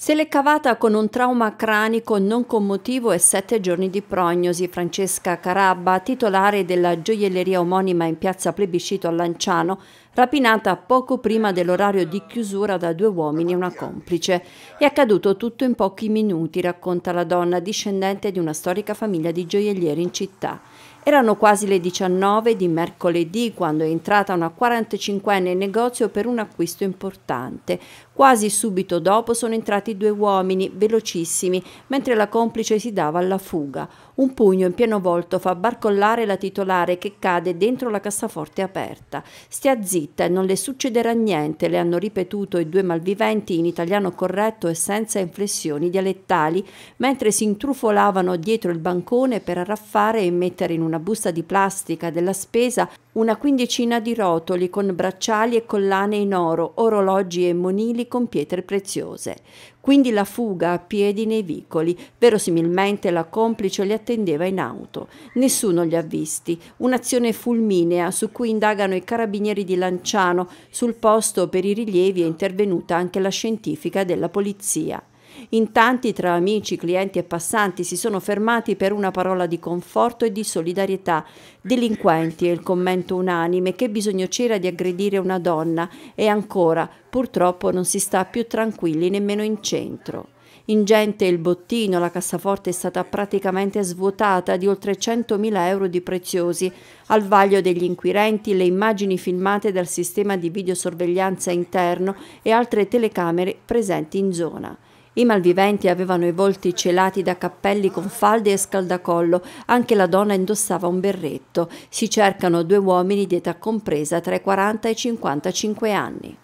Se l'è cavata con un trauma cranico non commotivo e sette giorni di prognosi, Francesca Carabba, titolare della gioielleria omonima in piazza Plebiscito a Lanciano, rapinata poco prima dell'orario di chiusura da due uomini e una complice. È accaduto tutto in pochi minuti, racconta la donna, discendente di una storica famiglia di gioiellieri in città. Erano quasi le 19 di mercoledì quando è entrata una 45enne in negozio per un acquisto importante. Quasi subito dopo sono entrati due uomini, velocissimi, mentre la complice si dava alla fuga. Un pugno in pieno volto fa barcollare la titolare che cade dentro la cassaforte aperta. Stia zitto zitte, non le succederà niente, le hanno ripetuto i due malviventi in italiano corretto e senza inflessioni dialettali, mentre si intrufolavano dietro il bancone per arraffare e mettere in una busta di plastica della spesa una quindicina di rotoli con bracciali e collane in oro, orologi e monili con pietre preziose. Quindi la fuga a piedi nei vicoli, verosimilmente la complice li attendeva in auto. Nessuno li ha visti. Un'azione fulminea su cui indagano i carabinieri di Lanciano. Sul posto per i rilievi è intervenuta anche la scientifica della polizia. In tanti tra amici, clienti e passanti si sono fermati per una parola di conforto e di solidarietà. Delinquenti è il commento unanime che bisogno c'era di aggredire una donna e ancora purtroppo non si sta più tranquilli nemmeno in centro. Ingente il bottino, la cassaforte è stata praticamente svuotata di oltre 100.000 euro di preziosi. Al vaglio degli inquirenti le immagini filmate dal sistema di videosorveglianza interno e altre telecamere presenti in zona. I malviventi avevano i volti celati da cappelli con falde e scaldacollo, anche la donna indossava un berretto. Si cercano due uomini di età compresa tra i 40 e i 55 anni.